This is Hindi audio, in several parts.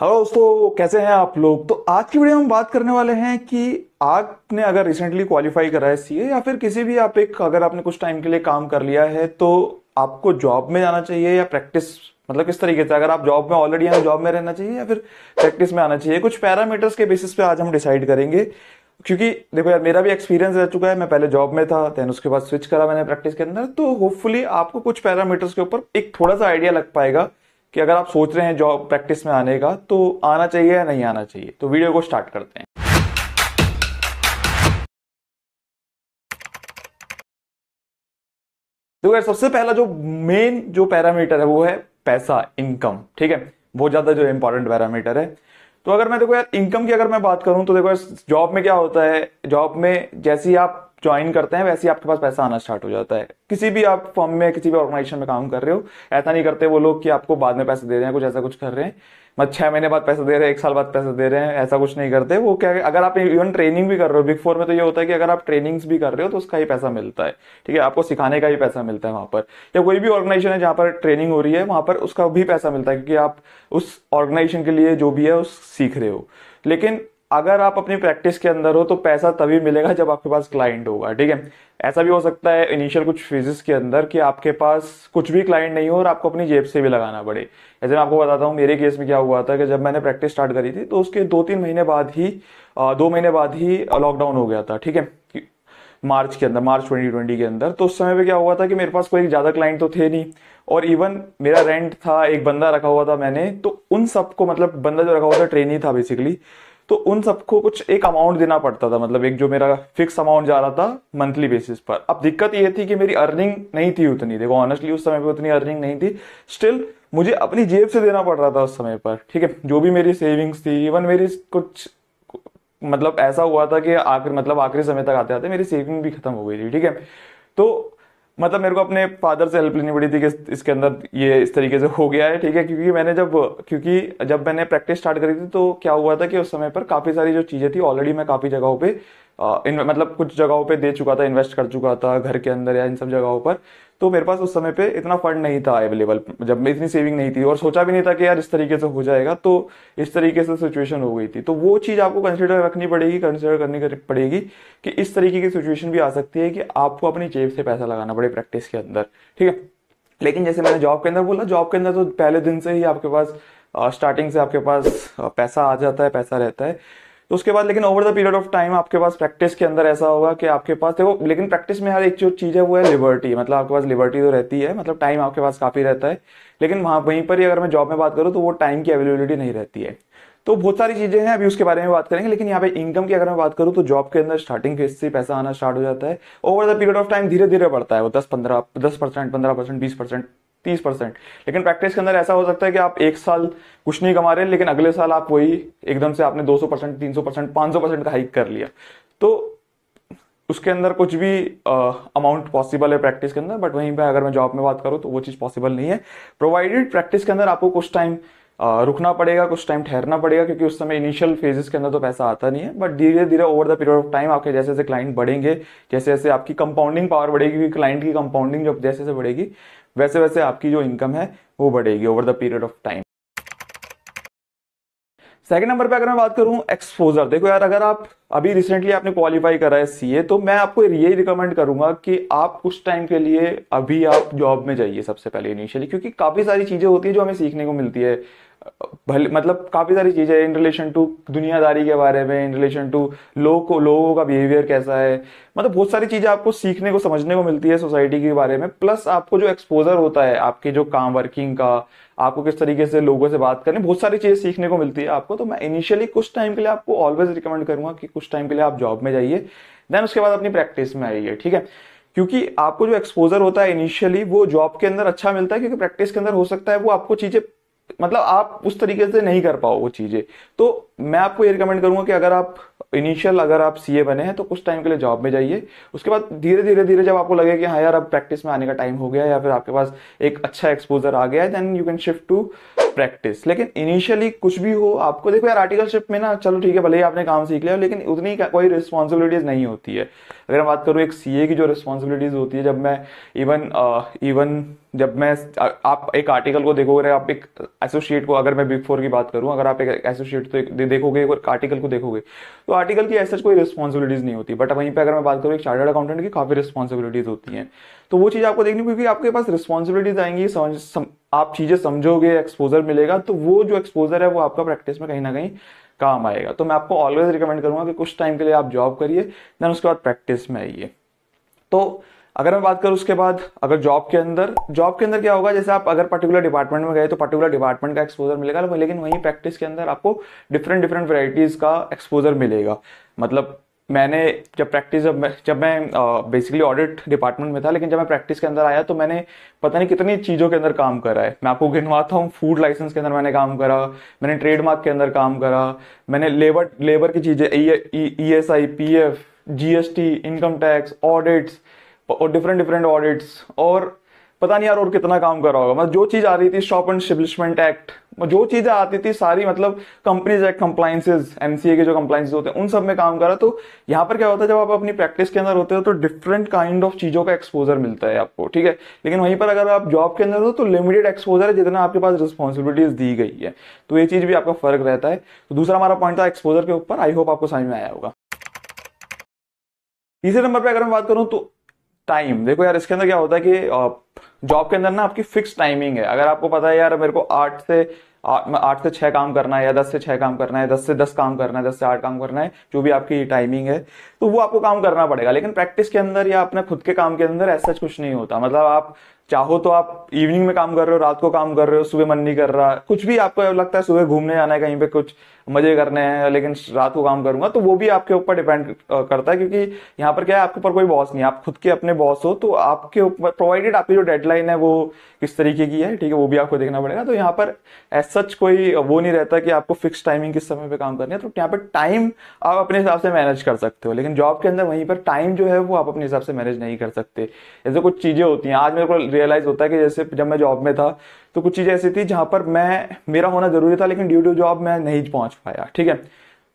हेलो दोस्तों कैसे हैं आप लोग तो आज की वीडियो में हम बात करने वाले हैं कि आपने अगर रिसेंटली क्वालिफाई करा है सीए या फिर किसी भी आप एक अगर आपने कुछ टाइम के लिए काम कर लिया है तो आपको जॉब में जाना चाहिए या प्रैक्टिस मतलब किस तरीके से अगर आप जॉब में ऑलरेडी हैं जॉब में रहना चाहिए या फिर प्रैक्टिस में आना चाहिए कुछ पैरामीटर्स के बेसिस पे आज हम डिसाइड करेंगे क्योंकि देखो यार मेरा भी एक्सपीरियंस रह चुका है मैं पहले जॉब में था देन उसके बाद स्विच करा मैंने प्रैक्टिस के अंदर तो होपफुली आपको कुछ पैरामीटर्स के ऊपर एक थोड़ा सा आइडिया लग पाएगा कि अगर आप सोच रहे हैं जॉब प्रैक्टिस में आने का तो आना चाहिए या नहीं आना चाहिए तो वीडियो को स्टार्ट करते हैं तो यार सबसे पहला जो मेन जो पैरामीटर है वो है पैसा इनकम ठीक है बहुत ज्यादा जो इंपॉर्टेंट पैरामीटर है तो अगर मैं देखो यार इनकम की अगर मैं बात करूं तो देखो यार जॉब में क्या होता है जॉब में जैसे ही आप ज्वाइन करते हैं वैसे ही आपके पास पैसा आना स्टार्ट हो जाता है किसी भी आप फॉर्म में किसी भी ऑर्गेनाइजेशन में काम कर रहे हो ऐसा नहीं करते वो लोग कि आपको बाद में पैसे दे रहे हैं कुछ ऐसा कुछ कर रहे हैं मत छह महीने बाद पैसे दे रहे हैं एक साल बाद पैसे दे रहे हैं ऐसा कुछ नहीं करते वो क्या अगर आप इवन ट्रेनिंग भी कर रहे हो बिग फोर में तो ये होता है कि अगर आप ट्रेनिंग्स भी कर रहे हो तो उसका ही पैसा मिलता है ठीक है आपको सिखाने का ही पैसा मिलता है वहां पर या कोई भी ऑर्गेनाइजेशन है जहाँ पर ट्रेनिंग हो रही है वहां पर उसका भी पैसा मिलता है क्योंकि आप उस ऑर्गेनाइजेशन के लिए जो भी है उस सीख रहे हो लेकिन अगर आप अपनी प्रैक्टिस के अंदर हो तो पैसा तभी मिलेगा जब आपके पास क्लाइंट होगा ठीक है ऐसा भी हो सकता है इनिशियल कुछ फीजिस के अंदर कि आपके पास कुछ भी क्लाइंट नहीं हो और आपको अपनी जेब से भी लगाना पड़े जैसे मैं आपको बताता हूँ मेरे केस में क्या हुआ था कि जब मैंने प्रैक्टिस स्टार्ट करी थी तो उसके दो तीन महीने बाद ही दो महीने बाद ही लॉकडाउन हो गया था ठीक है मार्च के अंदर मार्च 2020 के अंदर तो उस समय पे क्या हुआ था कि मेरे पास कोई ज़्यादा क्लाइंट तो थे नहीं और इवन मेरा रेंट था एक बंदा रखा हुआ था मैंने तो उन सबको मतलब बंदा जो रखा हुआ था ट्रेनिंग था बेसिकली तो उन सबको कुछ एक अमाउंट देना पड़ता था मतलब एक जो मेरा फिक्स अमाउंट जा रहा था मंथली बेसिस पर अब दिक्कत ये थी कि मेरी अर्निंग नहीं थी उतनी देखो ऑनेस्टली उस समय पर उतनी अर्निंग नहीं थी स्टिल मुझे अपनी जेब से देना पड़ रहा था उस समय पर ठीक है जो भी मेरी सेविंग्स थी इवन मेरी कुछ मतलब ऐसा हुआ था कि आखिर मतलब आखिरी समय तक आते आते मेरी सेविंग भी खत्म हो गई थी ठीक है तो मतलब मेरे को अपने फादर से हेल्प लेनी पड़ी थी कि इसके अंदर ये इस तरीके से हो गया है ठीक है क्योंकि मैंने जब क्योंकि जब मैंने प्रैक्टिस स्टार्ट करी थी तो क्या हुआ था कि उस समय पर काफ़ी सारी जो चीज़ें थी ऑलरेडी मैं काफ़ी जगहों पर इन मतलब कुछ जगहों पे दे चुका था इन्वेस्ट कर चुका था घर के अंदर या इन सब जगहों पर तो मेरे पास उस समय पे इतना फंड नहीं था अवेलेबल जब मैं इतनी सेविंग नहीं थी और सोचा भी नहीं था कि यार इस तरीके से हो जाएगा तो इस तरीके से सिचुएशन हो गई थी तो वो चीज़ आपको कंसिडर रखनी पड़ेगी कंसिडर करनी पड़ेगी कि इस तरीके की सिचुएशन भी आ सकती है कि आपको अपनी जेब से पैसा लगाना पड़े प्रैक्टिस के अंदर ठीक है लेकिन जैसे मैंने जॉब के अंदर बोला जॉब के अंदर तो पहले दिन से ही आपके पास स्टार्टिंग से आपके पास पैसा आ जाता है पैसा रहता है उसके बाद लेकिन over the period of time आपके पास प्रैक्टिस के अंदर ऐसा होगा कि आपके पास देखो लेकिन प्रैक्टिस में हर एक जो चीज़ है वो है लिबर्टी मतलब आपके पास लिबर्टी तो रहती है मतलब टाइम आपके पास काफ़ी रहता है लेकिन वहां वहीं पर ही अगर मैं जॉब में बात करूँ तो वो टाइम की अवेलेबिलिटी नहीं रहती है तो बहुत सारी चीज़ें हैं अभी उसके बारे में बात करेंगे लेकिन यहाँ पे इनकम की अगर मैं बात करूँ तो जॉब के अंदर स्टार्टिंग फेज से पैसा आना स्टार्ट हो जाता है over the period of time धीरे धीरे बढ़ता है वो दस पंद्रह दस परसेंट पंद्रह परसेंट बीस परसेंट तीस परसेंट लेकिन प्रैक्टिस के अंदर ऐसा हो सकता है कि आप एक साल कुछ नहीं कमा रहे लेकिन अगले साल आप वही एकदम से आपने दो सौ परसेंट तीन सौ परसेंट पांच सौ परसेंट का हाइक कर लिया तो उसके अंदर कुछ भी अमाउंट पॉसिबल है प्रैक्टिस के अंदर बट वहीं पे अगर मैं जॉब में बात करूँ तो वो चीज़ पॉसिबल नहीं है प्रोवाइडेड प्रैक्टिस के अंदर आपको कुछ टाइम रुकना पड़ेगा कुछ टाइम ठहरना पड़ेगा क्योंकि उस समय इनिशियल फेजेस के अंदर तो पैसा आता नहीं है बट धीरे धीरे over the period of time आपके जैसे जैसे क्लाइंट बढ़ेंगे जैसे जैसे आपकी कंपाउंडिंग पावर बढ़ेगी क्लाइंट की कंपाउंडिंग जब जैसे जैसे बढ़ेगी वैसे वैसे आपकी जो इनकम है वो बढ़ेगी over the period of time second number पे अगर मैं बात करूं एक्सपोजर देखो यार अगर आप अभी रिसेंटली आपने क्वालिफाई करा है सीए तो मैं आपको यही रिकमेंड करूंगा कि आप कुछ टाइम के लिए अभी आप जॉब में जाइए सबसे पहले इनिशियली क्योंकि काफ़ी सारी चीज़ें होती है जो हमें सीखने को मिलती है भले मतलब काफ़ी सारी चीज़ें इन रिलेशन टू दुनियादारी के बारे में इन रिलेशन टू लोग को लोगों का बिहेवियर कैसा है मतलब बहुत सारी चीज़ें आपको सीखने को समझने को मिलती है सोसाइटी के बारे में प्लस आपको जो एक्सपोजर होता है आपके जो काम वर्किंग का आपको किस तरीके से लोगों से बात करनी बहुत सारी चीज़ें सीखने को मिलती है आपको तो मैं इनिशियली कुछ टाइम के लिए आपको ऑलवेज रिकमेंड करूँगा कि कुछ टाइम के लिए आप जॉब में जाइए देन उसके बाद अपनी प्रैक्टिस में आइए ठीक है क्योंकि आपको जो एक्सपोजर होता है इनिशियली वो जॉब के अंदर अच्छा मिलता है क्योंकि प्रैक्टिस के अंदर हो सकता है वो आपको चीज़ें मतलब आप उस तरीके से नहीं कर पाओ वो चीज़ें तो मैं आपको ये रिकमेंड करूंगा कि अगर आप इनिशियल अगर आप सीए बने हैं तो कुछ टाइम के लिए जॉब में जाइए उसके बाद धीरे धीरे धीरे जब आपको लगे कि हाँ यार अब प्रैक्टिस में आने का टाइम हो गया या फिर आपके पास एक अच्छा एक्सपोजर आ गया है then you can shift to practice लेकिन इनिशियली कुछ भी हो आपको देखो यार आर्टिकलशिप में ना चलो ठीक है भले ही आपने काम सीख लिया लेकिन उतनी कोई रिस्पॉन्सिबिलिटीज नहीं होती है अगर मैं बात करूँ एक सी की जो रिस्पॉन्सिबिलिटीज़ होती है जब मैं इवन इवन uh, जब मैं आप एक आर्टिकल को देखोगे आप एक एसोसिएट को अगर मैं बिग फोर की बात करूं अगर आप एक एसोसिएट तो देखोगे एक आर्टिकल को देखोगे तो आर्टिकल की ऐसा कोई रिस्पॉन्सिबिलिटीज़ नहीं होती बट वहीं पर अगर मैं बात करूँ एक चार्टर्ड अकाउंटेंट की काफ़ी रिस्पॉन्सिबिलिटीज़ होती हैं तो वो चीज़ आपको देखनी क्योंकि आपके पास रिस्पॉन्सिबिलिटीज़ आएंगी समझ सम, आप चीज़ें समझोगे एक्सपोजर मिलेगा तो वो जो एक्सपोजर है वो आपका प्रैक्टिस में कहीं ना कहीं काम आएगा तो मैं आपको ऑलवेज रिकमेंड करूंगा कि कुछ टाइम के लिए आप जॉब करिए देन उसके बाद प्रैक्टिस में आइए तो अगर मैं बात करूँ उसके बाद अगर जॉब के अंदर जॉब के अंदर क्या होगा जैसे आप अगर पर्टिकुलर डिपार्टमेंट में गए तो पर्टिकुलर डिपार्टमेंट का एक्सपोजर मिलेगा लेकिन वहीं प्रैक्टिस के अंदर आपको डिफरेंट डिफरेंट वेराइटीज़ का एक्सपोजर मिलेगा मतलब मैंने जब प्रैक्टिस जब मैं जब मैं बेसिकली ऑडिट डिपार्टमेंट में था लेकिन जब मैं प्रैक्टिस के अंदर आया तो मैंने पता नहीं कितनी चीज़ों के अंदर काम करा है मैं आपको गिनवाता हूँ फूड लाइसेंस के अंदर मैंने काम करा मैंने ट्रेडमार्क के अंदर काम करा मैंने लेबर लेबर की चीज़ें E S I P F G S T income tax audits और डिफरेंट डिफरेंट ऑडिट्स और पता नहीं यार और कितना काम कर रहा होगा मतलब जो चीज़ आ रही थी शॉप एंड स्टेब्लिशमेंट एक्ट जो चीज़ें आती थी सारी मतलब कंपनीज एक्ट कंप्लाइंसेज एमसीए के जो कंप्लाइंसेज होते हैं उन सब में काम कर रहा तो यहाँ पर क्या होता है जब आप अपनी प्रैक्टिस के अंदर होते हो तो डिफरेंट काइंड ऑफ चीज़ों का एक्सपोजर मिलता है आपको ठीक है लेकिन वहीं पर अगर आप जॉब के अंदर हो तो लिमिटेड एक्सपोजर है जितना आपके पास रिस्पॉन्सिबिलिटीज दी गई है तो ये चीज़ भी आपका फर्क रहता है तो दूसरा हमारा पॉइंट था एक्सपोजर के ऊपर आई होप आपको समझ में आया होगा तीसरे नंबर पर अगर मैं बात करूं तो टाइम देखो यार इसके अंदर क्या होता है कि जॉब के अंदर ना आपकी फिक्स टाइमिंग है अगर आपको पता है यार मेरे को आठ से आठ से छह काम करना है या दस से छह काम करना है दस से दस काम करना है दस से आठ काम करना है जो भी आपकी टाइमिंग है तो वो आपको काम करना पड़ेगा लेकिन प्रैक्टिस के अंदर या अपने खुद के काम के अंदर ऐसा कुछ नहीं होता मतलब आप चाहो तो आप इवनिंग में काम कर रहे हो रात को काम कर रहे हो सुबह मन नहीं कर रहा कुछ भी आपको लगता है सुबह घूमने जाना है कहीं पे कुछ मजे करने हैं लेकिन रात को काम करूंगा तो वो भी आपके ऊपर डिपेंड करता है क्योंकि यहाँ पर क्या है आपके ऊपर कोई बॉस नहीं आप खुद के अपने बॉस हो तो आपके ऊपर प्रोवाइडेड आपकी जो डेडलाइन है वो किस तरीके की है ठीक है वो भी आपको देखना पड़ेगा तो यहाँ पर एज सच कोई वो नहीं रहता कि आपको फिक्स टाइमिंग किस समय पर काम करनी है तो यहाँ पर टाइम आप अपने हिसाब से मैनेज कर सकते हो लेकिन लेकिन जॉब के अंदर वहीं पर टाइम जो है वो आप अपने हिसाब से मैनेज नहीं कर सकते ऐसे कुछ चीज़ें होती हैं आज मेरे को रियलाइज़ होता है कि जैसे जब मैं जॉब में था तो कुछ चीज़ें ऐसी थी जहाँ पर मैं मेरा होना ज़रूरी था लेकिन ड्यू टू जॉब मैं नहीं पहुँच पाया ठीक है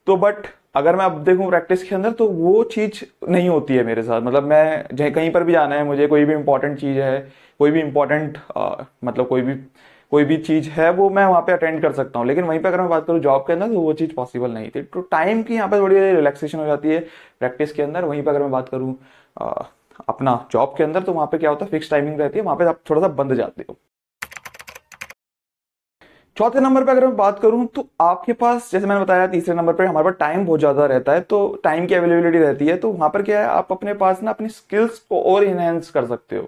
तो बट अगर मैं अब देखूँ प्रैक्टिस के अंदर तो वो चीज़ नहीं होती है मेरे साथ मतलब मैं कहीं पर भी जाना है मुझे कोई भी इंपॉर्टेंट चीज़ है कोई भी इंपॉर्टेंट मतलब कोई भी कोई भी चीज़ है वो मैं वहां पे अटेंड कर सकता हूँ लेकिन वहीं पे अगर मैं बात करूँ जॉब के अंदर तो वो चीज़ पॉसिबल नहीं थी तो टाइम की यहाँ पे थोड़ी रिलैक्सेशन हो जाती है प्रैक्टिस के अंदर वहीं पर अगर मैं बात करूँ अपना जॉब के अंदर तो वहां पे क्या होता है फिक्स टाइमिंग रहती है वहां पे आप थोड़ा सा बंद जाते हो चौथे नंबर पे अगर मैं बात करूं तो आपके पास जैसे मैंने बताया तीसरे नंबर पे हमारे पास टाइम बहुत ज़्यादा रहता है तो टाइम की अवेलेबिलिटी रहती है तो वहां पर क्या है आप अपने पास ना अपनी स्किल्स को और इनहेंस कर सकते हो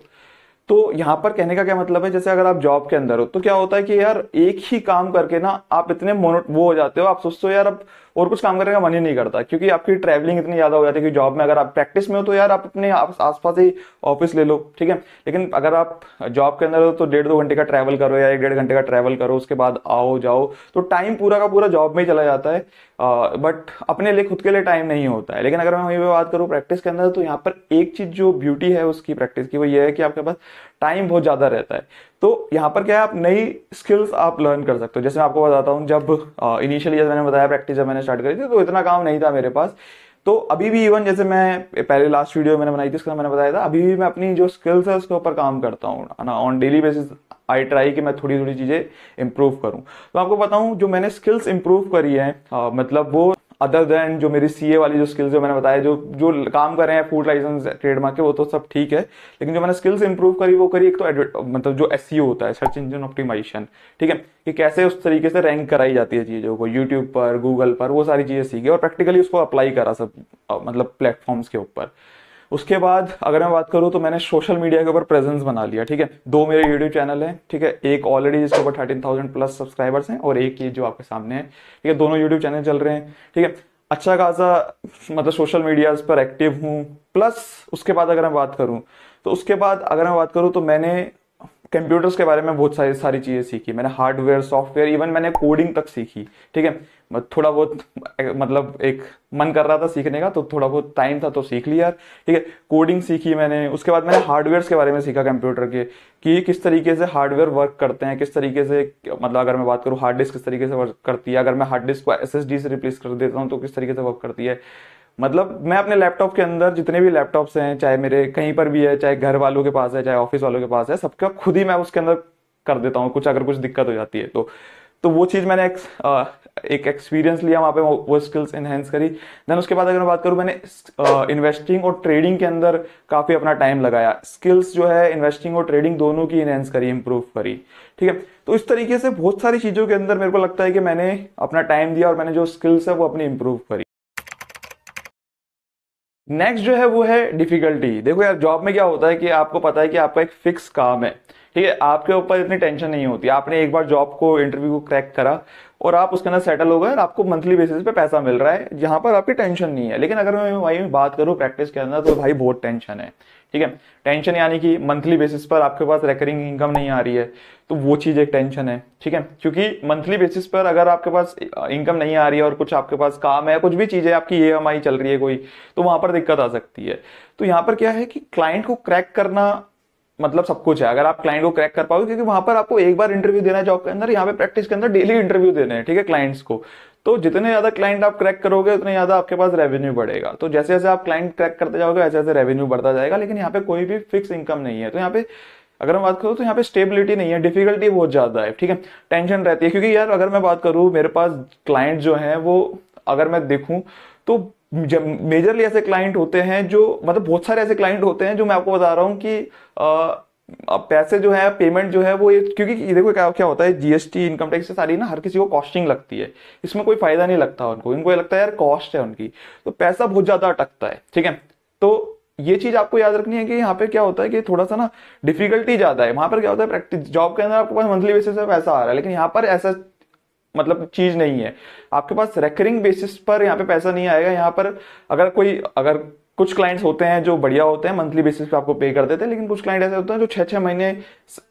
तो यहां पर कहने का क्या मतलब है जैसे अगर आप जॉब के अंदर हो तो क्या होता है कि यार एक ही काम करके ना आप इतने वो हो जाते हो आप सोचते हो यार अब और कुछ काम करने का मन ही नहीं करता क्योंकि आपकी ट्रैवलिंग इतनी ज़्यादा हो जाती है कि जॉब में अगर आप प्रैक्टिस में हो तो यार आप अपने आस पास ही ऑफिस ले लो ठीक है लेकिन अगर आप जॉब के अंदर हो तो डेढ़ दो घंटे का ट्रैवल करो या एक डेढ़ घंटे का ट्रैवल करो उसके बाद आओ जाओ तो टाइम पूरा का पूरा जॉब में ही चला जाता है बट अपने लिए खुद के लिए टाइम नहीं होता है लेकिन अगर मैं वहीं पर बात करूँ प्रैक्टिस के अंदर तो यहाँ पर एक चीज़ जो ब्यूटी है उसकी प्रैक्टिस की वो ये है कि आपके पास टाइम बहुत ज़्यादा रहता है तो यहाँ पर क्या है आप नई स्किल्स आप लर्न कर सकते हो जैसे मैं आपको बताता हूँ जब इनिशियली जब मैंने बताया प्रैक्टिस जब मैंने स्टार्ट करी थी तो इतना काम नहीं था मेरे पास तो अभी भी इवन जैसे मैं पहले लास्ट वीडियो मैंने बनाई थी उसका मैंने बताया था अभी भी मैं अपनी जो स्किल्स है उसके ऊपर काम करता हूँ ना on daily basis I try कि मैं थोड़ी थोड़ी चीज़ें इंप्रूव करूँ तो आपको बताऊँ जो मैंने स्किल्स इंप्रूव करी है आ, मतलब वो अदर देन जो मेरी सीए वाली जो स्किल्स जो मैंने बताया जो जो काम कर रहे हैं फूड लाइसेंस ट्रेडमार्क के वो तो सब ठीक है लेकिन जो मैंने स्किल्स इंप्रूव करी वो करी एक तो मतलब जो एस e होता है सर्च इंजन ऑप्टिमाइजेशन ठीक है कि कैसे उस तरीके से रैंक कराई जाती है चीज़ों को यूट्यूब पर गूगल पर वो सारी चीज़ें सीखी और प्रैक्टिकली उसको अप्लाई करा सब मतलब प्लेटफॉर्म्स के ऊपर उसके बाद अगर मैं बात करूँ तो मैंने सोशल मीडिया के ऊपर प्रेजेंस बना लिया ठीक है दो मेरे यूट्यूब चैनल हैं ठीक है एक ऑलरेडी जिसके ऊपर थर्टीन थाउजेंड प्लस सब्सक्राइबर्स हैं और एक ये जो आपके सामने है ठीक है दोनों यूट्यूब चैनल चल रहे हैं ठीक है अच्छा खासा मतलब सोशल मीडियाज पर एक्टिव हूँ प्लस उसके बाद अगर मैं बात करूँ तो उसके बाद अगर मैं बात करूँ तो मैंने कंप्यूटर्स के बारे में बहुत सारी सारी चीज़ें सीखी मैंने हार्डवेयर सॉफ्टवेयर इवन मैंने कोडिंग तक सीखी ठीक है थोड़ा बहुत मतलब एक मन कर रहा था सीखने का तो थोड़ा बहुत टाइम था तो सीख लिया ठीक है कोडिंग सीखी मैंने उसके बाद मैंने हार्डवेयर के बारे में सीखा कंप्यूटर के कि किस तरीके से हार्डवेयर वर्क करते हैं किस तरीके से मतलब अगर मैं बात करूँ हार्ड डिस्क किस तरीके से वर्क करती है अगर मैं हार्ड डिस्क को एस से रिप्लेस कर देता हूँ तो किस तरीके से वर्क करती है मतलब मैं अपने लैपटॉप के अंदर जितने भी लैपटॉप्स हैं चाहे मेरे कहीं पर भी है चाहे घर वालों के पास है चाहे ऑफिस वालों के पास है सबका खुद ही मैं उसके अंदर कर देता हूँ कुछ अगर कुछ दिक्कत हो जाती है तो तो वो चीज़ मैंने एक, एक एक्सपीरियंस लिया वहाँ पे वो स्किल्स इन्हेंस करी देन उसके बाद अगर मैं बात करूँ मैंने इन्वेस्टिंग और ट्रेडिंग के अंदर काफ़ी अपना टाइम लगाया स्किल्स जो है इन्वेस्टिंग और ट्रेडिंग दोनों की इन्हेंस करी इंप्रूव करी ठीक है तो इस तरीके से बहुत सारी चीज़ों के अंदर मेरे को लगता है कि मैंने अपना टाइम दिया और मैंने जो स्किल्स है वो अपनी इंप्रूव करी नेक्स्ट जो है वो है डिफिकल्टी देखो यार जॉब में क्या होता है कि आपको पता है कि आपका एक फिक्स काम है ठीक है आपके ऊपर इतनी टेंशन नहीं होती आपने एक बार जॉब को इंटरव्यू को क्रैक करा और आप उसके अंदर सेटल हो गए और आपको मंथली बेसिस पे पैसा मिल रहा है जहां पर आपकी टेंशन नहीं है लेकिन अगर मैं भाई बात करूँ प्रैक्टिस के अंदर तो भाई बहुत टेंशन है ठीक है टेंशन यानी कि मंथली बेसिस पर आपके पास रेकरिंग इनकम नहीं आ रही है तो वो चीज़ एक टेंशन है ठीक है क्योंकि मंथली बेसिस पर अगर आपके पास इनकम नहीं आ रही है और कुछ आपके पास काम है कुछ भी चीज़ है आपकी ई e चल रही है कोई तो वहाँ पर दिक्कत आ सकती है तो यहाँ पर क्या है कि क्लाइंट को क्रैक करना मतलब सब कुछ है अगर आप क्लाइंट को क्रैक कर पाओगे क्योंकि वहां पर आपको एक बार इंटरव्यू देना है जॉब के अंदर यहाँ पे प्रैक्टिस के अंदर डेली इंटरव्यू देने हैं ठीक है क्लाइंट्स को तो जितने ज्यादा क्लाइंट आप क्रैक करोगे उतने ज्यादा आपके पास रेवेन्यू बढ़ेगा तो जैसे जैसे आप क्लाइंट क्रैक करते जाओगे वैसे वैसे रेवेन्यू बढ़ता जाएगा लेकिन यहाँ पे कोई भी फिक्स इनकम नहीं है तो यहाँ पे अगर मैं बात करूँ तो यहाँ पे स्टेबिलिटी नहीं है डिफिकल्टी बहुत ज्यादा है ठीक है टेंशन रहती है क्योंकि यार अगर मैं बात करूँ मेरे पास क्लाइंट जो है वो अगर मैं देखूँ तो मेजरली ऐसे क्लाइंट होते हैं जो मतलब बहुत सारे ऐसे क्लाइंट होते हैं जो मैं आपको बता रहा हूँ कि आ, पैसे जो है पेमेंट जो है वो ये क्योंकि देखो क्या क्या होता है जीएसटी इनकम टैक्स से सारी ना हर किसी को कॉस्टिंग लगती है इसमें कोई फायदा नहीं लगता उनको इनको ये लगता है यार कॉस्ट है उनकी तो पैसा बहुत ज्यादा अटकता है ठीक है तो ये चीज आपको याद रखनी है कि यहाँ पे क्या होता है कि थोड़ा सा ना डिफिकल्टी ज्यादा है वहां पर क्या होता है प्रैक्टिस जॉब के अंदर आपके पास मंथली बेसिस पे पैसा आ रहा है लेकिन यहाँ पर ऐसा मतलब चीज़ नहीं है आपके पास रेकरिंग बेसिस पर यहाँ पे पैसा नहीं आएगा यहाँ पर अगर कोई अगर कुछ क्लाइंट्स होते हैं जो बढ़िया होते हैं मंथली बेसिस पे आपको पे कर देते हैं लेकिन कुछ क्लाइंट ऐसे होते हैं जो छह छह महीने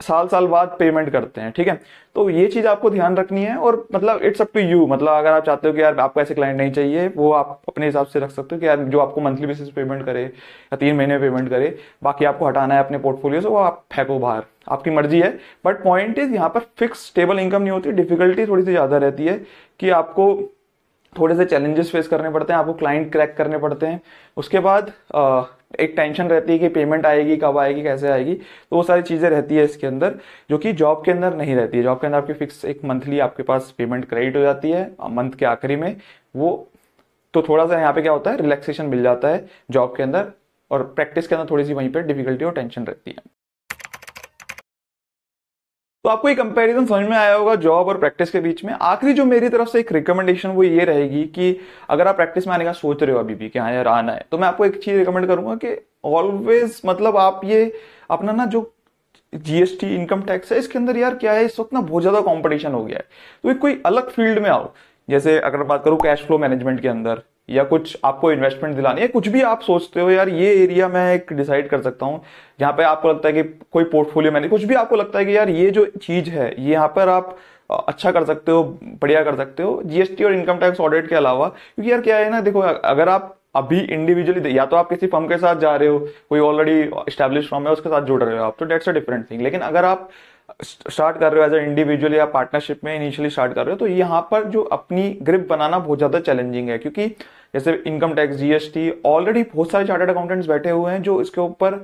साल साल बाद पेमेंट करते हैं ठीक है तो ये चीज़ आपको ध्यान रखनी है और मतलब इट्स अप टू यू मतलब अगर आप चाहते हो कि यार आपको ऐसे क्लाइंट नहीं चाहिए वो आप अपने हिसाब से रख सकते हो कि यार जो आपको मंथली बेसिस पेमेंट करे या तीन महीने पेमेंट करे बाकी आपको हटाना है अपने पोर्टफोलियो से वो आप फेंको बाहर आपकी मर्जी है बट पॉइंट इज यहाँ पर फिक्स स्टेबल इनकम नहीं होती डिफिकल्टी थोड़ी सी ज़्यादा रहती है कि आपको थोड़े से चैलेंजेस फेस करने पड़ते हैं आपको क्लाइंट क्रैक करने पड़ते हैं उसके बाद आ, एक टेंशन रहती है कि पेमेंट आएगी कब आएगी कैसे आएगी तो वो सारी चीज़ें रहती है इसके अंदर जो कि जॉब के अंदर नहीं रहती है जॉब के अंदर आपकी फिक्स एक मंथली आपके पास पेमेंट क्रेडिट हो जाती है मंथ के आखिरी में वो तो थोड़ा सा यहाँ पे क्या होता है रिलैक्सेशन मिल जाता है जॉब के अंदर और प्रैक्टिस के अंदर थोड़ी सी वहीं पर डिफिकल्टी और टेंशन रहती है तो आपको ये कंपैरिजन समझ में आया होगा जॉब और प्रैक्टिस के बीच में आखिरी जो मेरी तरफ से एक रिकमेंडेशन वो ये रहेगी कि अगर आप प्रैक्टिस में आने का सोच रहे हो अभी भी कि हाँ यार आना है तो मैं आपको एक चीज रिकमेंड करूंगा कि ऑलवेज मतलब आप ये अपना ना जो जीएसटी इनकम टैक्स है इसके अंदर यार क्या है इस वक्त ना बहुत ज्यादा कॉम्पिटिशन हो गया है तो एक कोई अलग फील्ड में आओ जैसे अगर बात करूँ कैश फ्लो मैनेजमेंट के अंदर या कुछ आपको इन्वेस्टमेंट दिलानी है कुछ भी आप सोचते हो यार ये एरिया मैं एक डिसाइड कर सकता हूँ यहाँ पे आपको लगता है कि कोई पोर्टफोलियो मैंने कुछ भी आपको लगता है कि यार ये जो चीज़ है ये यहाँ पर आप अच्छा कर सकते हो बढ़िया कर सकते हो जीएसटी और इनकम टैक्स ऑडिट के अलावा क्योंकि यार क्या है ना देखो अगर आप अभी इंडिविजुअली या तो आप किसी फर्म के साथ जा रहे हो कोई ऑलरेडी स्टैब्लिश फर्म है उसके साथ जुड़ रहे हो आप तो डेट्स अ डिफरेंट थिंग लेकिन अगर आप स्टार्ट कर रहे हो एज ए इंडिविजुअल या पार्टनरशिप में इनिशियली स्टार्ट कर रहे हो तो यहाँ पर जो अपनी ग्रिप बनाना बहुत ज़्यादा चैलेंजिंग है क्योंकि जैसे इनकम टैक्स जीएसटी ऑलरेडी बहुत सारे चार्टर्ड अकाउंटेंट्स बैठे हुए हैं जो इसके ऊपर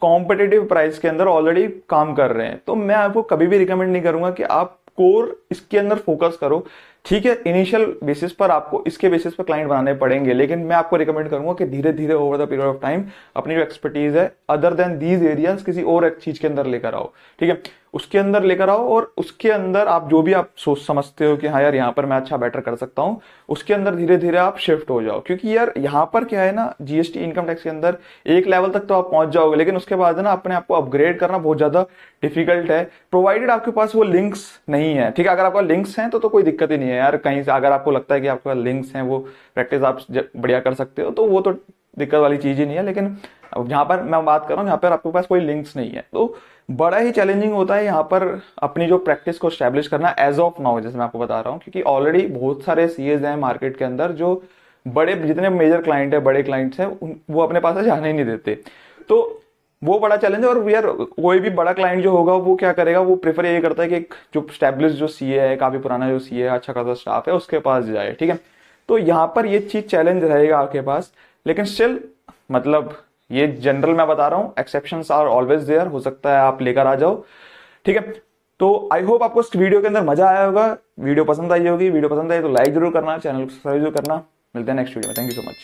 कॉम्पिटेटिव प्राइस के अंदर ऑलरेडी काम कर रहे हैं तो मैं आपको कभी भी रिकमेंड नहीं करूंगा कि आप कोर इसके अंदर फोकस करो ठीक है इनिशियल बेसिस पर आपको इसके बेसिस पर क्लाइंट बनाने पड़ेंगे लेकिन मैं आपको रिकमेंड करूंगा कि धीरे धीरे over the period of time अपनी जो एक्सपर्टीज है अदर देन दीज एरियाज किसी और चीज के अंदर लेकर आओ ठीक है उसके अंदर लेकर आओ और उसके अंदर आप जो भी आप सोच समझते हो कि हाँ यार यहाँ पर मैं अच्छा बेटर कर सकता हूँ उसके अंदर धीरे धीरे आप शिफ्ट हो जाओ क्योंकि यार यहाँ पर क्या है ना जीएसटी इनकम टैक्स के अंदर एक लेवल तक तो आप पहुंच जाओगे लेकिन उसके बाद ना अपने आपको अपग्रेड करना बहुत ज़्यादा डिफिकल्ट है प्रोवाइडेड आपके पास वो लिंक्स नहीं है ठीक है अगर आपका लिंक्स हैं तो, तो कोई दिक्कत ही नहीं है यार कहीं से अगर आपको लगता है कि आपका लिंक्स हैं वो प्रैक्टिस आप बढ़िया कर सकते हो तो वो तो दिक्कत वाली चीज़ ही नहीं है लेकिन जहाँ पर मैं बात कर रहा हूँ जहाँ पर आपके पास कोई लिंक्स नहीं है तो बड़ा ही चैलेंजिंग होता है यहाँ पर अपनी जो प्रैक्टिस को स्टैब्लिश करना एज ऑफ नाउ जैसे मैं आपको बता रहा हूँ क्योंकि ऑलरेडी बहुत सारे सी हैं मार्केट के अंदर जो बड़े जितने मेजर क्लाइंट है बड़े क्लाइंट्स हैं वो अपने पास जाने ही नहीं देते तो वो बड़ा चैलेंज है और यार कोई भी बड़ा क्लाइंट जो होगा वो क्या करेगा वो प्रेफर ये करता है कि एक जो स्टैब्लिश जो सी है काफ़ी पुराना जो सी है अच्छा खासा स्टाफ है उसके पास जाए ठीक है तो यहाँ पर ये चीज़ चैलेंज रहेगा आपके पास लेकिन स्टिल मतलब ये जनरल मैं बता रहा हूं एक्सेप्शन आर ऑलवेज देयर हो सकता है आप लेकर आ जाओ ठीक है तो आई होप आपको इस वीडियो के अंदर मजा आया होगा वीडियो पसंद आई होगी वीडियो पसंद आई तो लाइक जरूर करना चैनल को सब्सक्राइब जरूर करना मिलते हैं नेक्स्ट वीडियो में थैंक यू सो मच